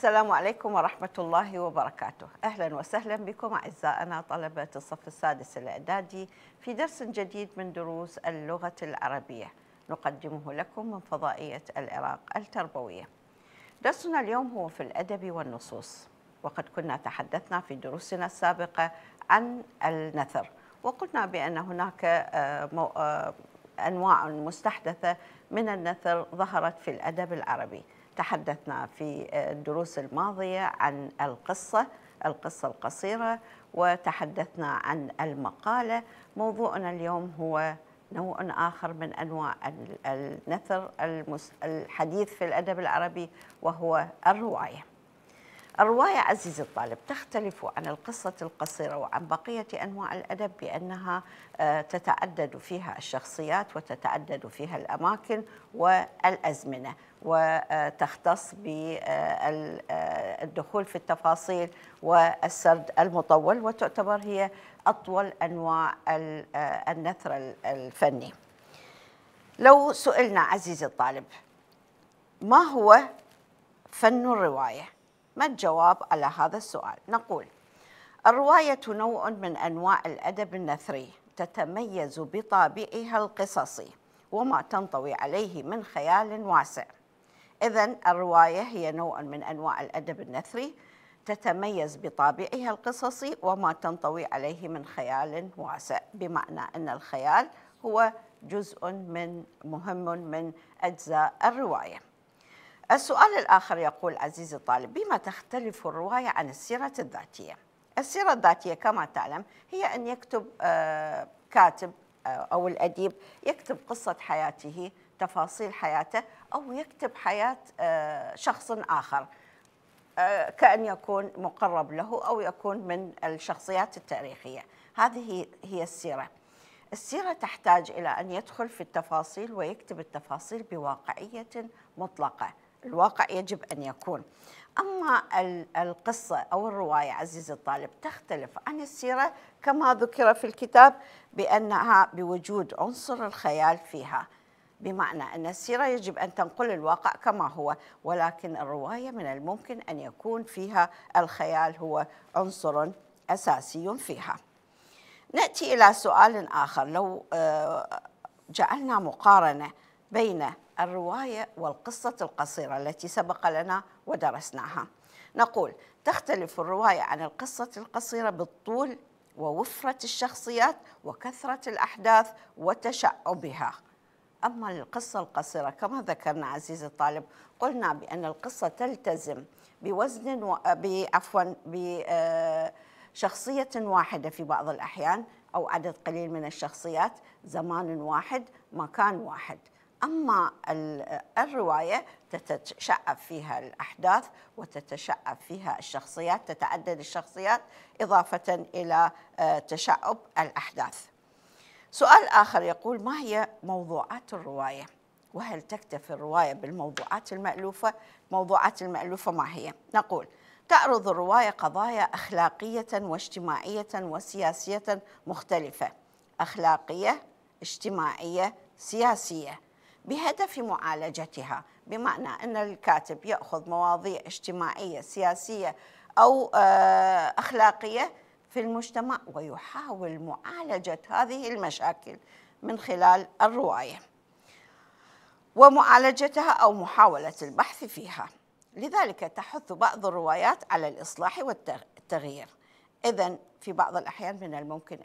السلام عليكم ورحمة الله وبركاته أهلا وسهلا بكم أعزائنا طلبة الصف السادس الإعدادي في درس جديد من دروس اللغة العربية نقدمه لكم من فضائية العراق التربوية درسنا اليوم هو في الأدب والنصوص وقد كنا تحدثنا في دروسنا السابقة عن النثر وقلنا بأن هناك آه، آه، أنواع مستحدثة من النثر ظهرت في الأدب العربي تحدثنا في الدروس الماضية عن القصة القصة القصيرة وتحدثنا عن المقالة موضوعنا اليوم هو نوع آخر من أنواع النثر الحديث في الأدب العربي وهو الرواية الرواية عزيزي الطالب تختلف عن القصة القصيرة وعن بقية أنواع الأدب بأنها آه، تتعدد فيها الشخصيات وتتعدد فيها الأماكن والأزمنة وتختص آه، بالدخول آه، في التفاصيل والسرد المطول وتعتبر هي أطول أنواع النثر الفني لو سئلنا عزيزي الطالب ما هو فن الروايه ما الجواب على هذا السؤال نقول الرواية نوع من أنواع الأدب النثري تتميز بطابعها القصصي وما تنطوي عليه من خيال واسع إذا الرواية هي نوع من أنواع الأدب النثري تتميز بطابعها القصصي وما تنطوي عليه من خيال واسع بمعنى أن الخيال هو جزء من مهم من أجزاء الرواية السؤال الآخر يقول عزيزي الطالب بما تختلف الرواية عن السيرة الذاتية السيرة الذاتية كما تعلم هي أن يكتب آه، كاتب آه، أو الأديب يكتب قصة حياته تفاصيل حياته أو يكتب حياة آه، شخص آخر كأن يكون مقرب له أو يكون من الشخصيات التاريخية هذه هي السيرة السيرة تحتاج إلى أن يدخل في التفاصيل ويكتب التفاصيل بواقعية مطلقة الواقع يجب أن يكون أما القصة أو الرواية عزيزي الطالب تختلف عن السيرة كما ذكر في الكتاب بأنها بوجود عنصر الخيال فيها بمعنى أن السيرة يجب أن تنقل الواقع كما هو ولكن الرواية من الممكن أن يكون فيها الخيال هو عنصر أساسي فيها نأتي إلى سؤال آخر لو آه، جعلنا مقارنة بين الرواية والقصة القصيرة التي سبق لنا ودرسناها نقول تختلف الرواية عن القصة القصيرة بالطول ووفرة الشخصيات وكثرة الأحداث وتشعبها أما القصة القصيرة كما ذكرنا عزيزي الطالب قلنا بأن القصة تلتزم بوزن و... عفوا بشخصية آه، واحدة في بعض الأحيان أو عدد قليل من الشخصيات زمان واحد مكان واحد أما الرواية تتشعب فيها الأحداث وتتشعب فيها الشخصيات تتعدد الشخصيات إضافة إلى آه، تشعب الأحداث سؤال آخر يقول ما هي موضوعات الرواية؟ وهل تكتفي الرواية بالموضوعات المألوفة؟ موضوعات المألوفة ما هي؟ نقول تعرض الرواية قضايا أخلاقية واجتماعية وسياسية مختلفة أخلاقية اجتماعية سياسية بهدف معالجتها بمعنى أن الكاتب يأخذ مواضيع اجتماعية سياسية أو آه، أخلاقية في المجتمع ويحاول معالجة هذه المشاكل من خلال الرواية ومعالجتها أو محاولة البحث فيها لذلك تحث بعض الروايات على الإصلاح والتغيير إذا في بعض الأحيان من الممكن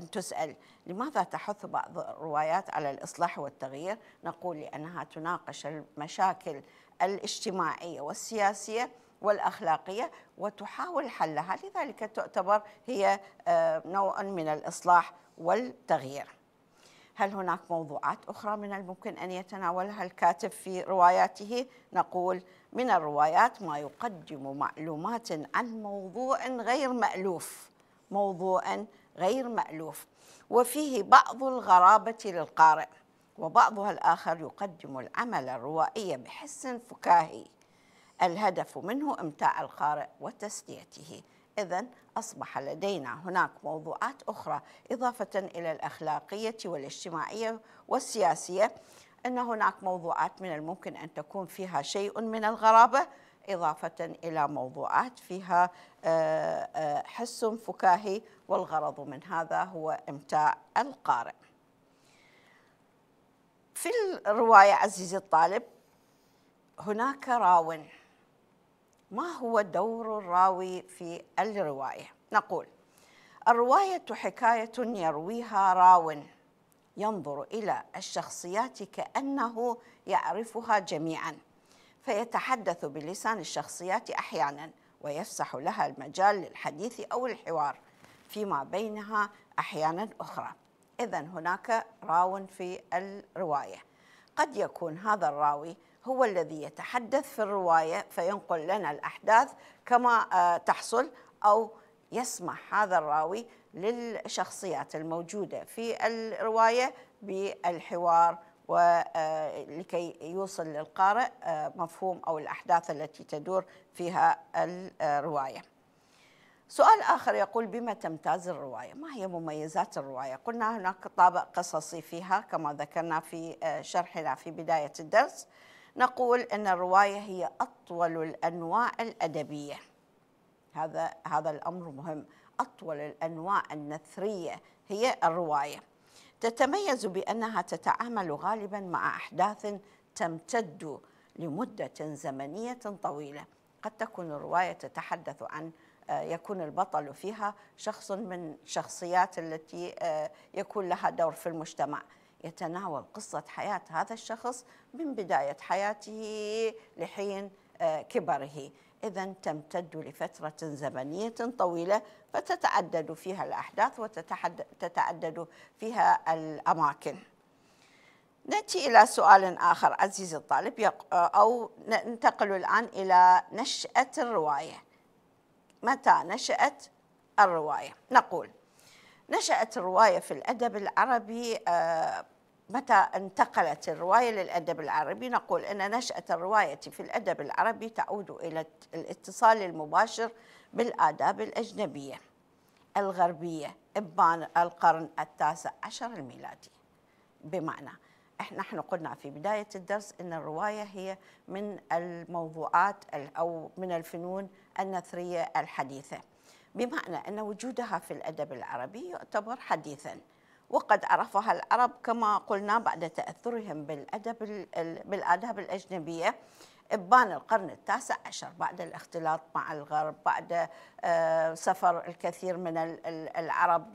أن تسأل لماذا تحث بعض الروايات على الإصلاح والتغيير نقول لأنها تناقش المشاكل الاجتماعية والسياسية والأخلاقية وتحاول حلها لذلك تعتبر هي آه، نوع من الإصلاح والتغيير هل هناك موضوعات أخرى من الممكن أن يتناولها الكاتب في رواياته؟ نقول من الروايات ما يقدم معلومات عن موضوع غير مألوف موضوع غير مألوف وفيه بعض الغرابة للقارئ وبعضها الآخر يقدم العمل الروائي بحس فكاهي الهدف منه إمتاع القارئ وتسليته إذا أصبح لدينا هناك موضوعات أخرى إضافة إلى الأخلاقية والاجتماعية والسياسية أن هناك موضوعات من الممكن أن تكون فيها شيء من الغرابة إضافة إلى موضوعات فيها آه، آه، حس فكاهي والغرض من هذا هو إمتاع القارئ في الرواية عزيزي الطالب هناك راو ما هو دور الراوي في الرواية؟ نقول الرواية حكاية يرويها راون ينظر إلى الشخصيات كأنه يعرفها جميعا فيتحدث بلسان الشخصيات أحيانا ويفسح لها المجال للحديث أو الحوار فيما بينها أحيانا أخرى إذا هناك راو في الرواية قد يكون هذا الراوي هو الذي يتحدث في الرواية فينقل لنا الأحداث كما آه، تحصل أو يسمح هذا الراوي للشخصيات الموجودة في الرواية بالحوار ولكي آه، يوصل للقارئ آه، مفهوم أو الأحداث التي تدور فيها الرواية سؤال آخر يقول بما تمتاز الرواية ما هي مميزات الرواية قلنا هناك طابع قصصي فيها كما ذكرنا في آه، شرحنا في بداية الدرس نقول أن الرواية هي أطول الأنواع الأدبية هذا هذا الامر مهم اطول الانواع النثريه هي الروايه تتميز بانها تتعامل غالبا مع احداث تمتد لمده زمنيه طويله قد تكون الروايه تتحدث عن آه، يكون البطل فيها شخص من الشخصيات التي آه، يكون لها دور في المجتمع يتناول قصة حياة هذا الشخص من بداية حياته لحين آه، كبره إذا تمتد لفترة زمنية طويلة فتتعدد فيها الأحداث وتتعدد فيها الأماكن نأتي إلى سؤال آخر عزيزي الطالب أو ننتقل الآن إلى نشأة الرواية متى نشأت الرواية؟ نقول نشأت الرواية في الأدب العربي آه، متى انتقلت الرواية للأدب العربي نقول أن نشأة الرواية في الأدب العربي تعود إلى الاتصال المباشر بالآداب الأجنبية الغربية إبان القرن التاسع عشر الميلادي بمعنى احنا نحن قلنا في بداية الدرس أن الرواية هي من الموضوعات أو من الفنون النثرية الحديثة بمعنى أن وجودها في الأدب العربي يعتبر حديثاً وقد عرفها العرب كما قلنا بعد تأثرهم بالأدب بالآداب الأجنبية إبان القرن التاسع عشر بعد الاختلاط مع الغرب بعد آه، سفر الكثير من العرب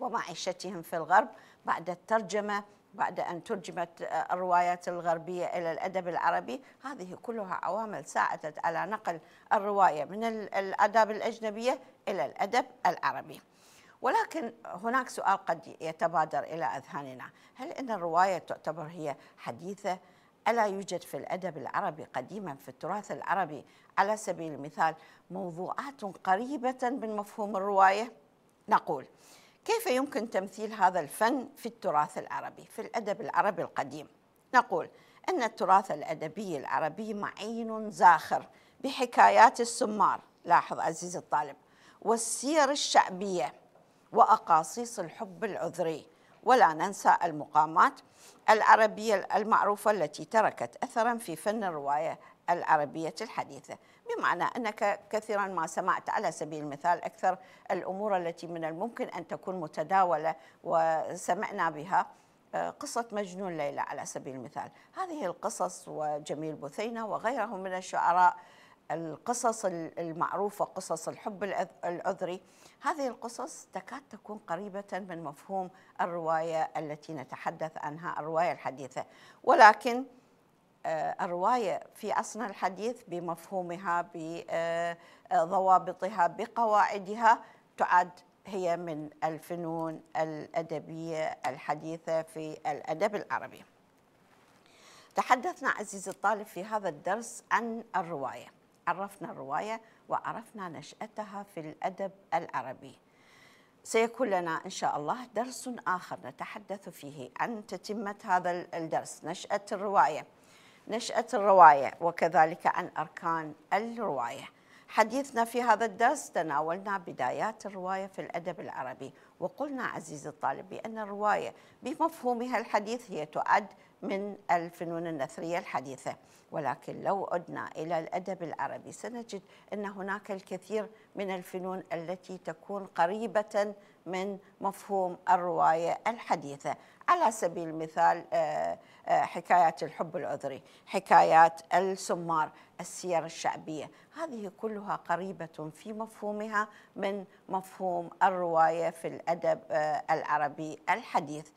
ومعيشتهم في الغرب بعد الترجمة بعد أن ترجمت آه، الروايات الغربية إلى الأدب العربي هذه كلها عوامل ساعدت على نقل الرواية من الآداب الأجنبية إلى الأدب العربي ولكن هناك سؤال قد يتبادر إلى أذهاننا هل أن الرواية تعتبر هي حديثة ألا يوجد في الأدب العربي قديما في التراث العربي على سبيل المثال موضوعات قريبة من مفهوم الرواية نقول كيف يمكن تمثيل هذا الفن في التراث العربي في الأدب العربي القديم نقول أن التراث الأدبي العربي معين زاخر بحكايات السمار لاحظ عزيزي الطالب والسير الشعبيه وأقاصيص الحب العذري ولا ننسى المقامات العربية المعروفة التي تركت أثرا في فن الرواية العربية الحديثة بمعنى أنك كثيرا ما سمعت على سبيل المثال أكثر الأمور التي من الممكن أن تكون متداولة وسمعنا بها آه، قصة مجنون ليلى على سبيل المثال هذه القصص وجميل بثينة وغيرهم من الشعراء القصص المعروفة قصص الحب العذري هذه القصص تكاد تكون قريبة من مفهوم الرواية التي نتحدث عنها الرواية الحديثة ولكن آه، الرواية في عصرنا الحديث بمفهومها بضوابطها آه، آه، بقواعدها تعد هي من الفنون الأدبية الحديثة في الأدب العربي تحدثنا عزيزي الطالب في هذا الدرس عن الروايه عرفنا الرواية وعرفنا نشأتها في الأدب العربي سيكون لنا إن شاء الله درس آخر نتحدث فيه عن تتمة هذا الدرس نشأة الرواية نشأة الرواية وكذلك عن أركان الرواية حديثنا في هذا الدرس تناولنا بدايات الرواية في الأدب العربي وقلنا عزيزي الطالب بأن الرواية بمفهومها الحديث هي تعد من الفنون النثرية الحديثة ولكن لو عدنا إلى الأدب العربي سنجد أن هناك الكثير من الفنون التي تكون قريبة من مفهوم الرواية الحديثة على سبيل المثال آه، آه، حكايات الحب العذري حكايات السمار السير الشعبية هذه كلها قريبة في مفهومها من مفهوم الرواية في الأدب آه، العربي الحديث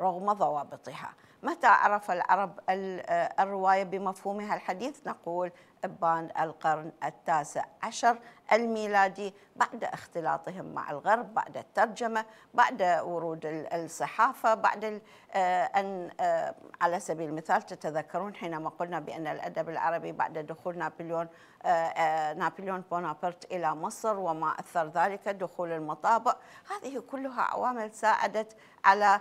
رغم ضوابطها متى عرف العرب آه، الرواية بمفهومها الحديث نقول إبان القرن التاسع عشر الميلادي بعد اختلاطهم مع الغرب بعد الترجمة بعد ورود الصحافة بعد آه، أن آه، على سبيل المثال تتذكرون حينما قلنا بأن الأدب العربي بعد دخول نابليون آه، نابليون بونابرت إلى مصر وما أثر ذلك دخول المطابع هذه كلها عوامل ساعدت على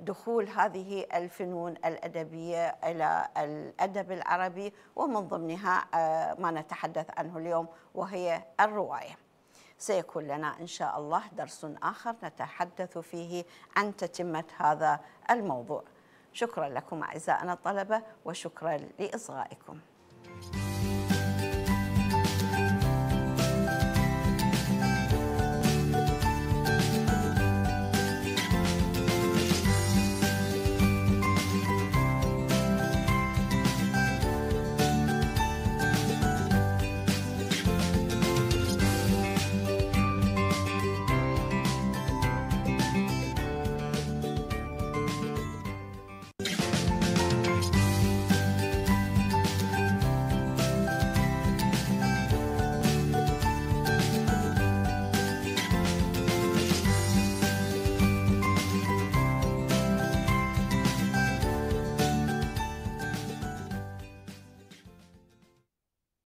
دخول هذه الفنون الأدبية إلى الأدب العربي ومن ضمنها ما نتحدث عنه اليوم وهي الرواية سيكون لنا إن شاء الله درس آخر نتحدث فيه عن تتمة هذا الموضوع شكرا لكم أعزائنا الطلبة وشكرا لإصغائكم